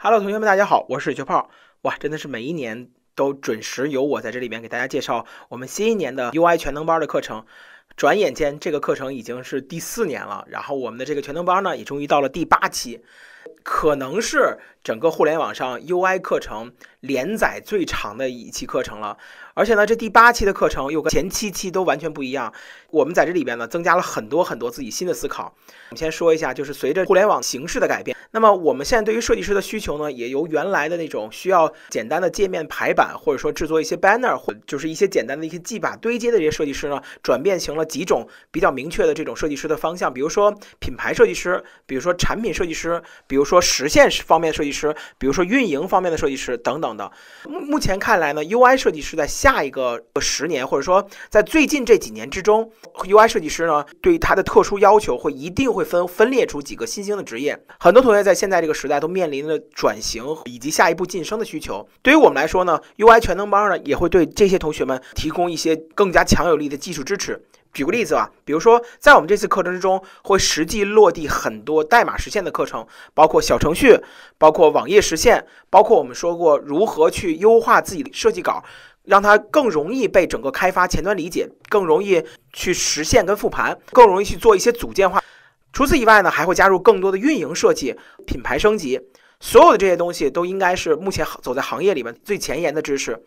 Hello，同学们，大家好，我是水球泡。哇，真的是每一年都准时有我在这里边给大家介绍我们新一年的 UI 全能班的课程。转眼间，这个课程已经是第四年了，然后我们的这个全能班呢，也终于到了第八期。可能是整个互联网上 UI 课程连载最长的一期课程了，而且呢，这第八期的课程又跟前七期都完全不一样。我们在这里边呢，增加了很多很多自己新的思考。我们先说一下，就是随着互联网形式的改变，那么我们现在对于设计师的需求呢，也由原来的那种需要简单的界面排版，或者说制作一些 banner，或就是一些简单的一些技法堆接的这些设计师呢，转变成了几种比较明确的这种设计师的方向，比如说品牌设计师，比如说产品设计师，比。比如说实现方面设计师，比如说运营方面的设计师等等的。目目前看来呢，UI 设计师在下一个十年，或者说在最近这几年之中，UI 设计师呢，对他的特殊要求会一定会分分裂出几个新兴的职业。很多同学在现在这个时代都面临着转型以及下一步晋升的需求。对于我们来说呢，UI 全能班呢，也会对这些同学们提供一些更加强有力的技术支持。举个例子吧，比如说，在我们这次课程之中，会实际落地很多代码实现的课程，包括小程序，包括网页实现，包括我们说过如何去优化自己的设计稿，让它更容易被整个开发前端理解，更容易去实现跟复盘，更容易去做一些组件化。除此以外呢，还会加入更多的运营设计、品牌升级，所有的这些东西都应该是目前走在行业里面最前沿的知识。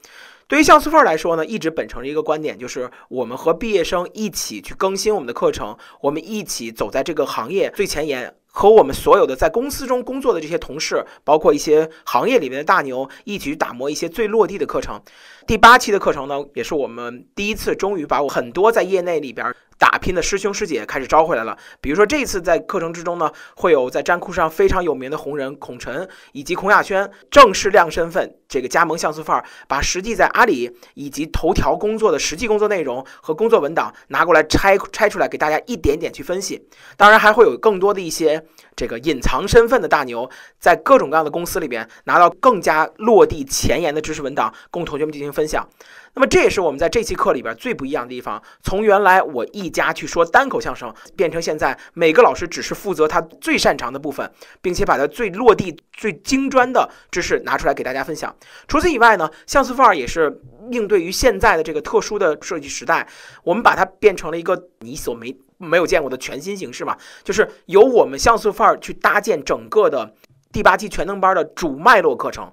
对于像素范来说呢，一直秉承着一个观点，就是我们和毕业生一起去更新我们的课程，我们一起走在这个行业最前沿，和我们所有的在公司中工作的这些同事，包括一些行业里面的大牛，一起去打磨一些最落地的课程。第八期的课程呢，也是我们第一次终于把我很多在业内里边。打拼的师兄师姐开始招回来了。比如说这次在课程之中呢，会有在站酷上非常有名的红人孔晨以及孔亚轩正式亮身份，这个加盟像素范儿，把实际在阿里以及头条工作的实际工作内容和工作文档拿过来拆拆出来，给大家一点点去分析。当然还会有更多的一些这个隐藏身份的大牛，在各种各样的公司里边拿到更加落地前沿的知识文档，供同学们进行分享。那么这也是我们在这期课里边最不一样的地方。从原来我一家去说单口相声，变成现在每个老师只是负责他最擅长的部分，并且把他最落地、最精专的知识拿出来给大家分享。除此以外呢，相素范儿也是应对于现在的这个特殊的设计时代，我们把它变成了一个你所没没有见过的全新形式嘛，就是由我们像素范儿去搭建整个的第八期全能班的主脉络课程。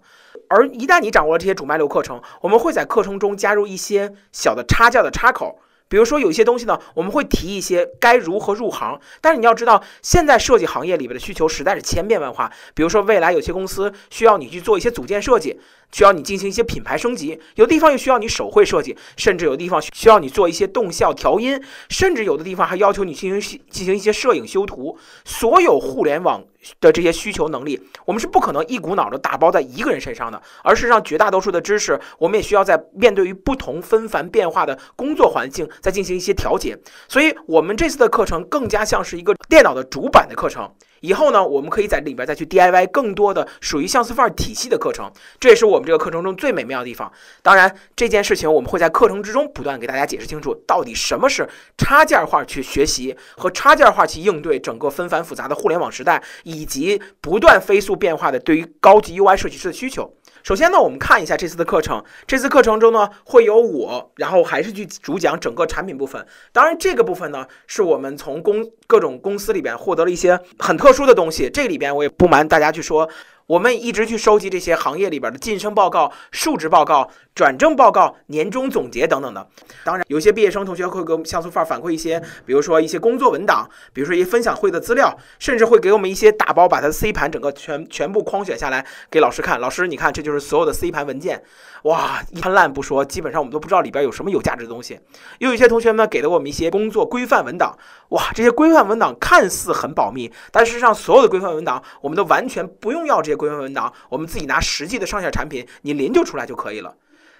而一旦你掌握了这些主脉流课程，我们会在课程中加入一些小的插件的插口，比如说有一些东西呢，我们会提一些该如何入行。但是你要知道，现在设计行业里面的需求实在是千变万化，比如说未来有些公司需要你去做一些组件设计。需要你进行一些品牌升级，有的地方又需要你手绘设计，甚至有的地方需要你做一些动效调音，甚至有的地方还要求你进行进行一些摄影修图。所有互联网的这些需求能力，我们是不可能一股脑的打包在一个人身上的，而是让绝大多数的知识，我们也需要在面对于不同纷繁变化的工作环境，再进行一些调节。所以，我们这次的课程更加像是一个电脑的主板的课程。以后呢，我们可以在里边再去 DIY 更多的属于像素范儿体系的课程，这也是我们这个课程中最美妙的地方。当然，这件事情我们会在课程之中不断给大家解释清楚，到底什么是插件化去学习和插件化去应对整个纷繁复杂的互联网时代，以及不断飞速变化的对于高级 UI 设计师的需求。首先呢，我们看一下这次的课程。这次课程中呢，会有我，然后还是去主讲整个产品部分。当然，这个部分呢，是我们从公各种公司里边获得了一些很特殊的东西。这里边我也不瞒大家去说。我们一直去收集这些行业里边的晋升报告、述职报告、转正报告、年终总结等等的。当然，有些毕业生同学会给我们像素范反馈一些，比如说一些工作文档，比如说一些分享会的资料，甚至会给我们一些打包，把它的 C 盘整个全全部框选下来给老师看。老师，你看这就是所有的 C 盘文件，哇，一滩烂不说，基本上我们都不知道里边有什么有价值的东西。又有一些同学们给了我们一些工作规范文档，哇，这些规范文档看似很保密，但事实上所有的规范文档我们都完全不用要这些。规范文档，我们自己拿实际的上线产品，你临就出来就可以了。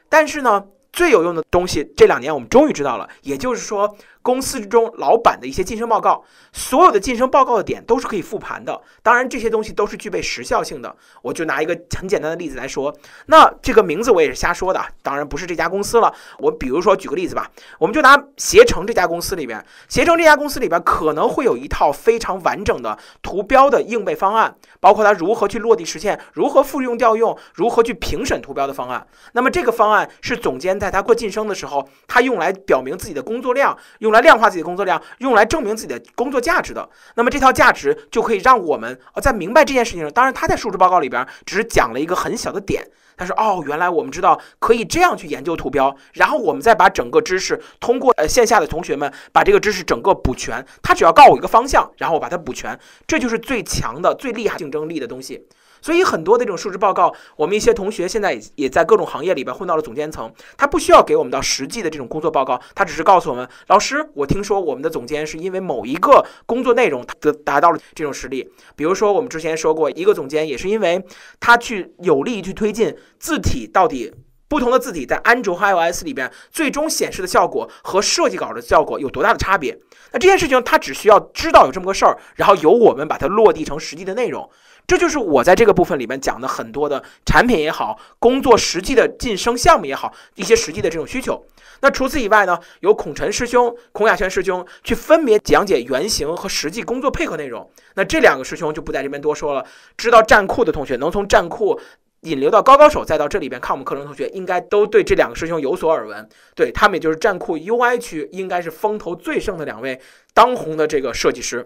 但是呢，最有用的东西，这两年我们终于知道了，也就是说。公司之中，老板的一些晋升报告，所有的晋升报告的点都是可以复盘的。当然，这些东西都是具备时效性的。我就拿一个很简单的例子来说，那这个名字我也是瞎说的，当然不是这家公司了。我比如说举个例子吧，我们就拿携程这家公司里边，携程这家公司里边可能会有一套非常完整的图标的应备方案，包括它如何去落地实现，如何复用调用，如何去评审图标的方案。那么这个方案是总监在他过晋升的时候，他用来表明自己的工作量，用来。量化自己的工作量，用来证明自己的工作价值的。那么这套价值就可以让我们呃在明白这件事情上。当然，他在述职报告里边只是讲了一个很小的点。他说哦，原来我们知道可以这样去研究图标，然后我们再把整个知识通过呃线下的同学们把这个知识整个补全。他只要告我一个方向，然后我把它补全，这就是最强的、最厉害竞争力的东西。所以很多的这种数值报告，我们一些同学现在也也在各种行业里边混到了总监层，他不需要给我们到实际的这种工作报告，他只是告诉我们，老师，我听说我们的总监是因为某一个工作内容得达到了这种实力，比如说我们之前说过，一个总监也是因为他去有力去推进字体到底。不同的字体在安卓、和 iOS 里边最终显示的效果和设计稿的效果有多大的差别？那这件事情，它只需要知道有这么个事儿，然后由我们把它落地成实际的内容。这就是我在这个部分里面讲的很多的产品也好，工作实际的晋升项目也好，一些实际的这种需求。那除此以外呢，由孔晨师兄、孔亚轩师兄去分别讲解原型和实际工作配合内容。那这两个师兄就不在这边多说了。知道站库的同学，能从站库引流到高高手，再到这里边，看我们课程同学应该都对这两个师兄有所耳闻，对他们也就是站酷 UI 区应该是风头最盛的两位当红的这个设计师。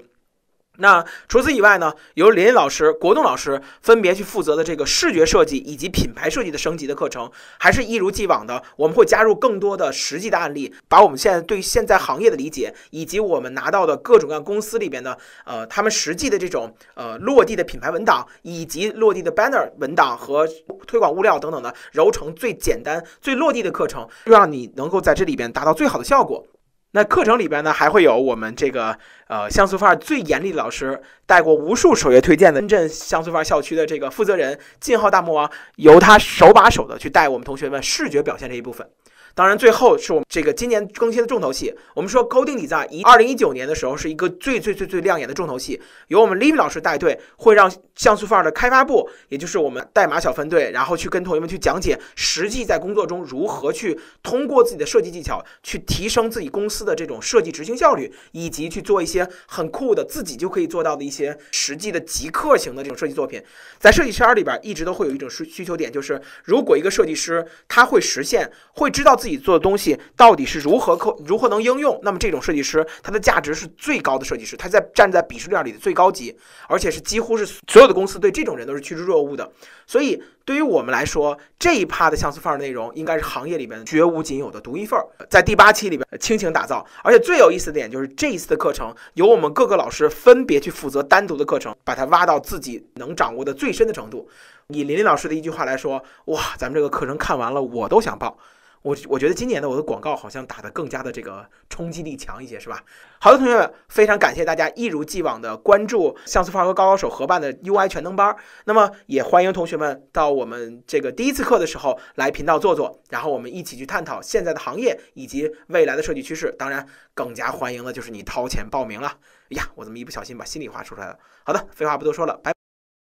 那除此以外呢，由林林老师、国栋老师分别去负责的这个视觉设计以及品牌设计的升级的课程，还是一如既往的。我们会加入更多的实际的案例，把我们现在对现在行业的理解，以及我们拿到的各种各样公司里边的，呃，他们实际的这种呃落地的品牌文档，以及落地的 banner 文档和推广物料等等的，揉成最简单、最落地的课程，让你能够在这里边达到最好的效果。那课程里边呢，还会有我们这个呃像素范最严厉的老师带过无数首页推荐的深圳像素范校区的这个负责人，进号大魔王，由他手把手的去带我们同学们视觉表现这一部分。当然，最后是我们这个今年更新的重头戏。我们说高定礼在一二零一九年的时候是一个最最最最亮眼的重头戏。由我们李 y 老师带队，会让像素范儿的开发部，也就是我们代码小分队，然后去跟同学们去讲解实际在工作中如何去通过自己的设计技巧去提升自己公司的这种设计执行效率，以及去做一些很酷的自己就可以做到的一些实际的极客型的这种设计作品。在设计圈里边，一直都会有一种需需求点，就是如果一个设计师他会实现，会知道。自己做的东西到底是如何可如何能应用？那么这种设计师他的价值是最高的设计师，他在站在鄙视链里的最高级，而且是几乎是所有的公司对这种人都是趋之若鹜的。所以对于我们来说，这一趴的像素范儿内容应该是行业里面绝无仅有的独一份儿。在第八期里边倾情打造，而且最有意思的点就是这一次的课程由我们各个老师分别去负责单独的课程，把它挖到自己能掌握的最深的程度。以林林老师的一句话来说，哇，咱们这个课程看完了，我都想报。我我觉得今年的我的广告好像打得更加的这个冲击力强一些，是吧？好的，同学们，非常感谢大家一如既往的关注像素方和高高手合办的 UI 全能班儿。那么也欢迎同学们到我们这个第一次课的时候来频道坐坐，然后我们一起去探讨现在的行业以及未来的设计趋势。当然，更加欢迎的就是你掏钱报名了。哎呀，我怎么一不小心把心里话说出来了？好的，废话不多说了，拜。